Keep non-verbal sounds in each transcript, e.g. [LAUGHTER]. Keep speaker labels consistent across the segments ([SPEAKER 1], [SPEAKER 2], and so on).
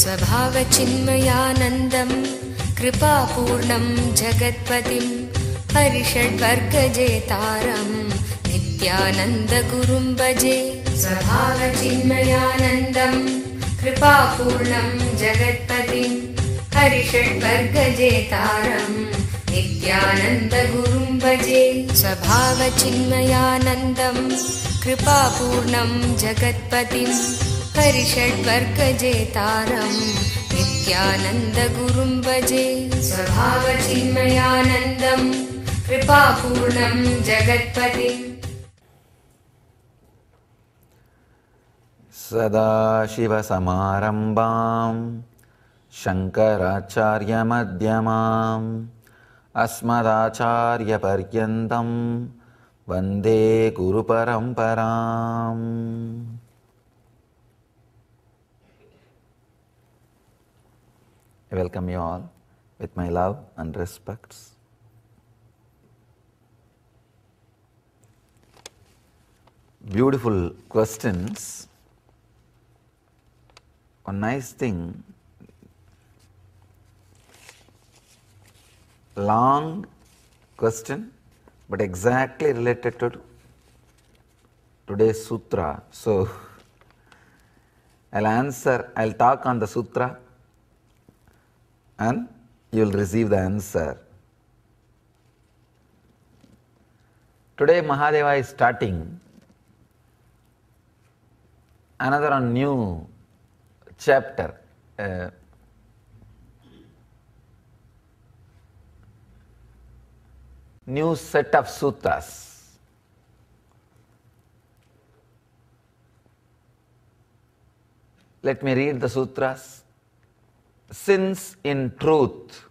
[SPEAKER 1] स्वभावचिन्मयानन्दम् कृपापूर्णं जगत्पतिम् हरिषड्वर्गजे नित्यानन्दगुरुम् नित्यानन्दगुरुं भजे स्वभावचिन्मयानन्दम् कृपापूर्णं जगत्पतिम् हरिषड्वर्गजेतारम् नित्यानन्दगुरुम् नित्यानन्दगुरुं भजे स्वभावचिन्मयानन्दम् कृपापूर्णम् जगत्पतिम् हरिषड्वर्गजेतारम् तारम् नित्यानन्दगुरुं भजे स्वभावचिन्मयानन्दम् कृपापूर्णम् जगत्पदे सदा शिवसमारम्भाम् शङ्कराचार्यमध्यमाम् अस्मदाचार्यपर्यन्तम् वन्दे गुरुपरम्पराम् I welcome you all with my love and respects. Beautiful questions. One nice thing long question but exactly related to today's sutra. So, I will answer, I will talk on the sutra and you will receive the answer. Today Mahadeva is starting another new chapter. Uh, new set of sutras. Let me read the sutras. Since in truth,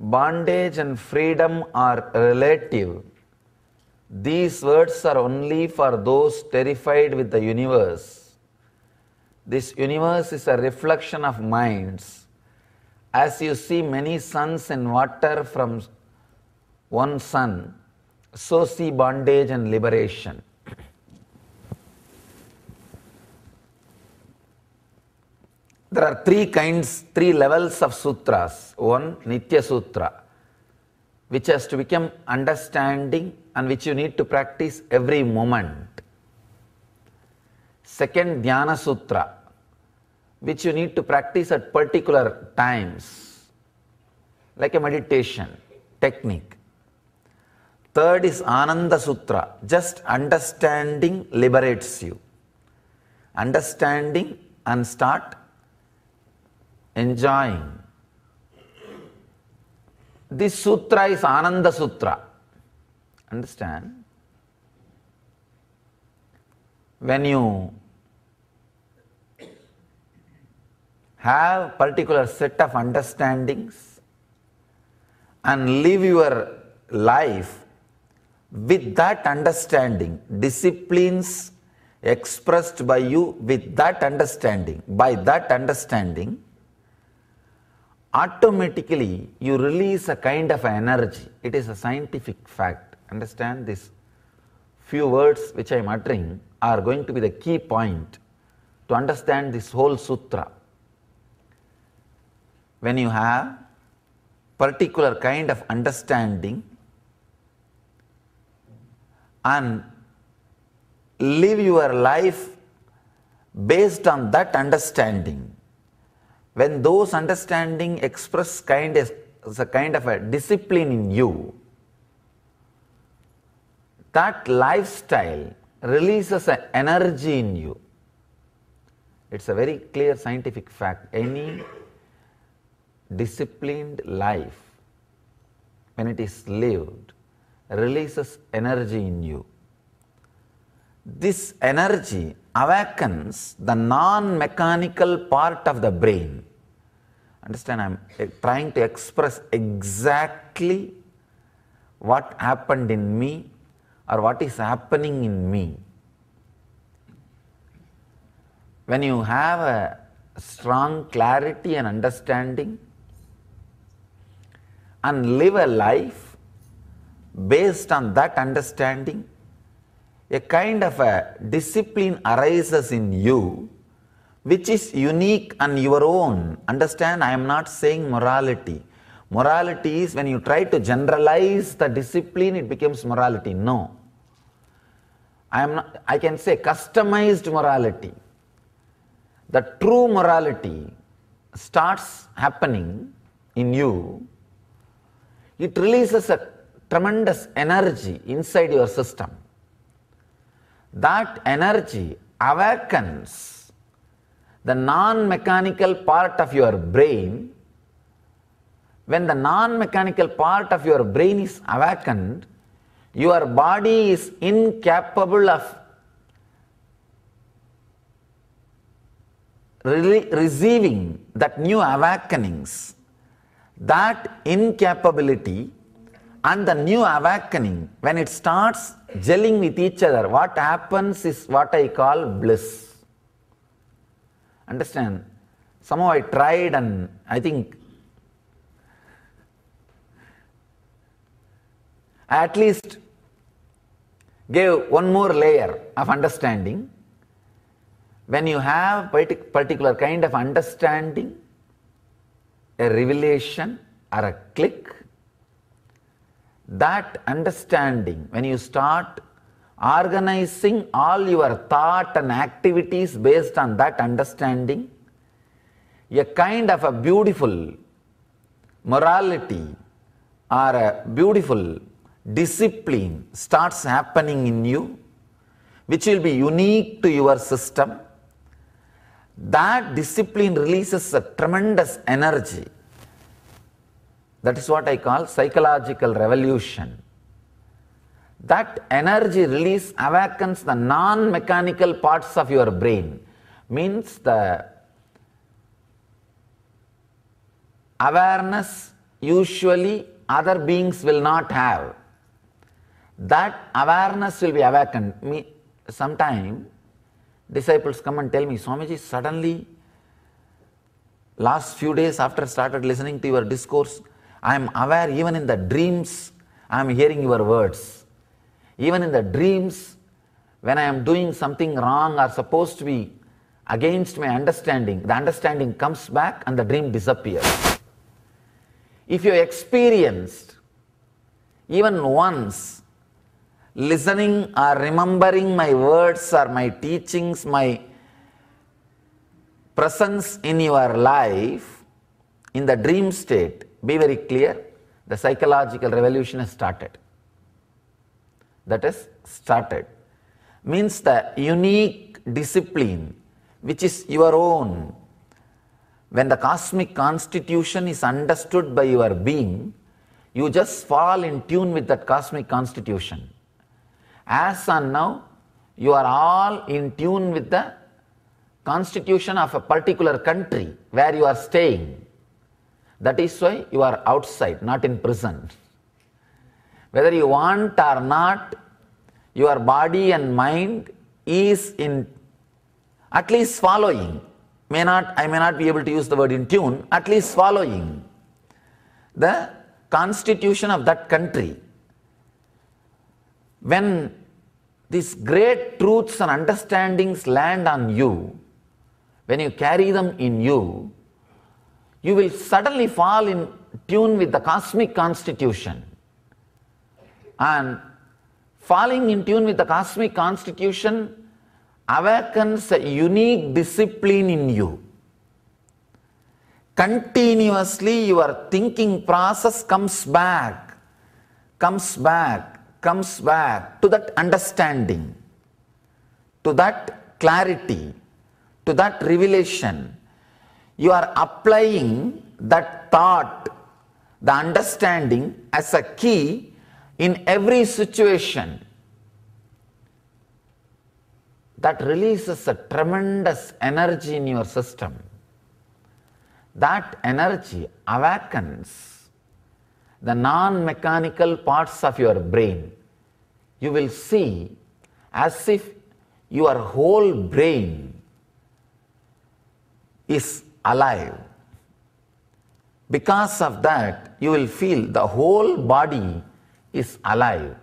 [SPEAKER 1] bondage and freedom are relative, these words are only for those terrified with the universe. This universe is a reflection of minds. As you see many suns in water from one sun, so see bondage and liberation. There are three kinds, three levels of sutras. One, Nitya Sutra, which has to become understanding and which you need to practice every moment. Second, Dhyana Sutra, which you need to practice at particular times, like a meditation technique. Third is Ananda Sutra, just understanding liberates you. Understanding and start enjoying. This sutra is Ananda Sutra. Understand? When you have particular set of understandings and live your life with that understanding, disciplines expressed by you with that understanding, by that understanding, automatically you release a kind of energy. It is a scientific fact. Understand this. Few words which I am uttering are going to be the key point to understand this whole sutra. When you have particular kind of understanding and live your life based on that understanding when those understanding express kind as, a kind of a discipline in you, that lifestyle releases an energy in you. It's a very clear scientific fact. Any disciplined life, when it is lived, releases energy in you. This energy awakens the non mechanical part of the brain. Understand, I'm eh, trying to express exactly what happened in me or what is happening in me. When you have a strong clarity and understanding and live a life based on that understanding, a kind of a discipline arises in you which is unique and your own. Understand, I am not saying morality. Morality is when you try to generalize the discipline, it becomes morality. No. I, am not, I can say customized morality. The true morality starts happening in you. It releases a tremendous energy inside your system. That energy awakens the non mechanical part of your brain, when the non mechanical part of your brain is awakened, your body is incapable of re- receiving that new awakenings. That incapability and the new awakening, when it starts gelling with each other, what happens is what I call bliss understand. Somehow I tried and I think I at least gave one more layer of understanding. When you have particular kind of understanding, a revelation or a click, that understanding, when you start organizing all your thought and activities based on that understanding, a kind of a beautiful morality or a beautiful discipline starts happening in you, which will be unique to your system. That discipline releases a tremendous energy. That is what I call psychological revolution. That energy release awakens the non mechanical parts of your brain, means the awareness usually other beings will not have. That awareness will be awakened. Me, sometime disciples come and tell me, Swamiji, suddenly last few days after started listening to your discourse, I am aware even in the dreams, I am hearing your words. Even in the dreams, when I am doing something wrong or supposed to be against my understanding, the understanding comes back and the dream disappears. If you experienced even once listening or remembering my words or my teachings, my presence in your life in the dream state, be very clear, the psychological revolution has started that is started means the unique discipline which is your own. When the cosmic constitution is understood by your being, you just fall in tune with that cosmic constitution. As on now, you are all in tune with the constitution of a particular country where you are staying. That is why you are outside, not in prison. Whether you want or not, your body and mind is in at least following. May not, I may not be able to use the word in tune, at least following the constitution of that country. When these great truths and understandings land on you, when you carry them in you, you will suddenly fall in tune with the cosmic constitution and falling in tune with the cosmic constitution awakens a unique discipline in you. Continuously, your thinking process comes back, comes back, comes back to that understanding, to that clarity, to that revelation. You are applying that thought, the understanding as a key in every situation that releases a tremendous energy in your system. That energy awakens the non mechanical parts of your brain. You will see as if your whole brain is alive. Because of that, you will feel the whole body is alive.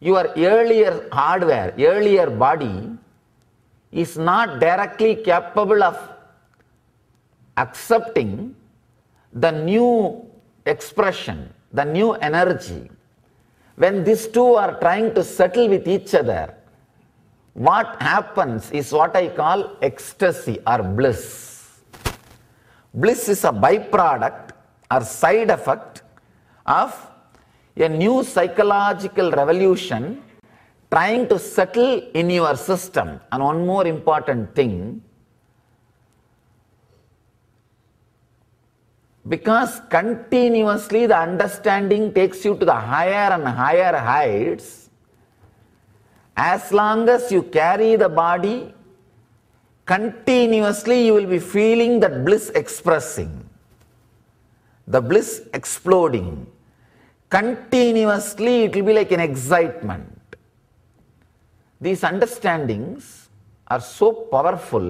[SPEAKER 1] Your earlier hardware, earlier body is not directly capable of accepting the new expression, the new energy. When these two are trying to settle with each other, what happens is what I call ecstasy or bliss. Bliss is a byproduct or side effect of a new psychological revolution trying to settle in your system. And one more important thing because continuously the understanding takes you to the higher and higher heights, as long as you carry the body, continuously you will be feeling that bliss expressing, the bliss exploding continuously it will be like an excitement. These understandings are so powerful,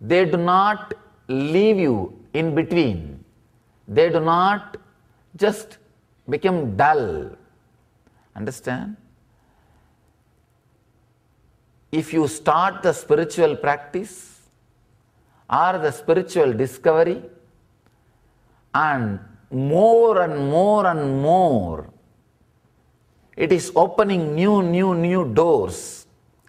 [SPEAKER 1] they do not leave you in between. They do not just become dull. Understand? If you start the spiritual practice or the spiritual discovery and more and more and more. It is opening new, new, new doors.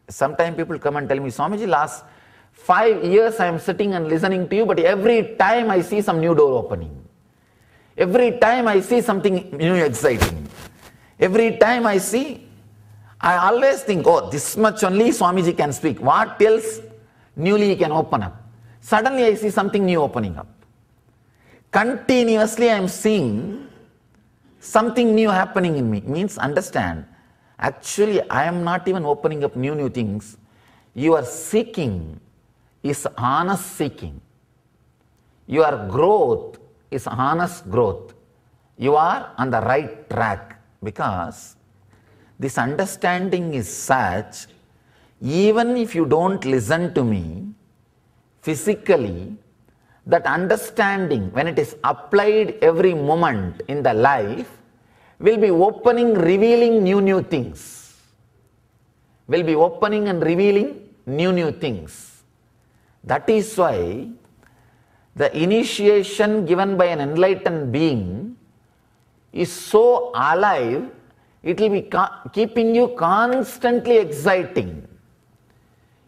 [SPEAKER 1] Sometimes people come and tell me, Swamiji, last five years I am sitting and listening to you, but every time I see some new door opening. Every time I see something new exciting. Every time I see, I always think, oh, this much only Swamiji can speak. What else newly he can open up? Suddenly I see something new opening up continuously I am seeing something new happening in me. means understand, actually I am not even opening up new, new things. Your seeking is honest seeking. Your growth is honest growth. You are on the right track because this understanding is such, even if you don't listen to me physically, that understanding, when it is applied every moment in the life, will be opening, revealing new, new things. Will be opening and revealing new, new things. That is why the initiation given by an enlightened being is so alive, it will be keeping you constantly exciting.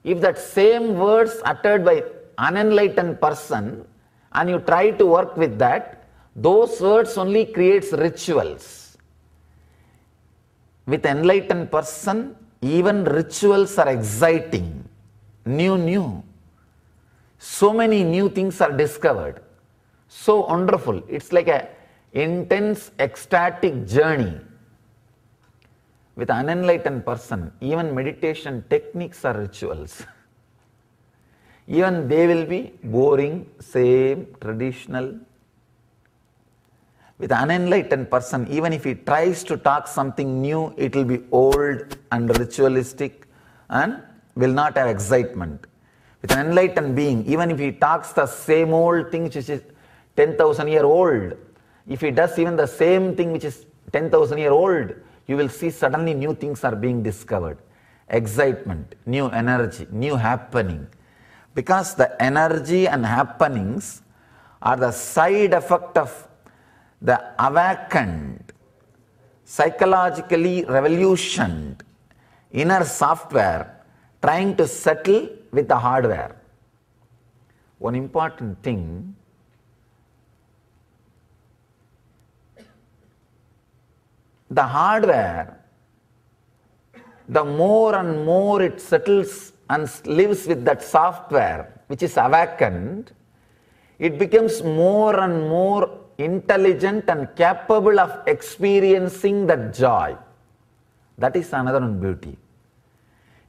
[SPEAKER 1] If that same words uttered by unenlightened person and you try to work with that, those words only creates rituals. With enlightened person, even rituals are exciting, new, new. So many new things are discovered. So wonderful. It's like a intense ecstatic journey. With unenlightened person, even meditation techniques are rituals. [LAUGHS] even they will be boring, same, traditional. With an enlightened person, even if he tries to talk something new, it will be old and ritualistic and will not have excitement. With an enlightened being, even if he talks the same old thing which is 10,000 year old, if he does even the same thing which is 10,000 year old, you will see suddenly new things are being discovered. Excitement, new energy, new happening because the energy and happenings are the side effect of the awakened, psychologically revolutioned inner software trying to settle with the hardware. One important thing the hardware, the more and more it settles and lives with that software which is awakened, it becomes more and more intelligent and capable of experiencing that joy. That is another beauty.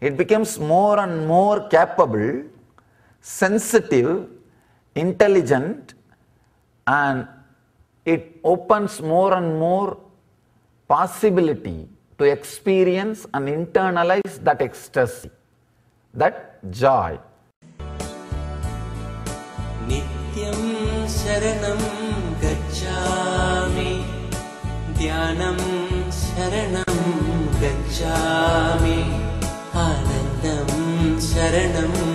[SPEAKER 1] It becomes more and more capable, sensitive, intelligent, and it opens more and more possibility to experience and internalize that ecstasy that joy. Nityam Gacchami Dhyanam Gacchami Anandam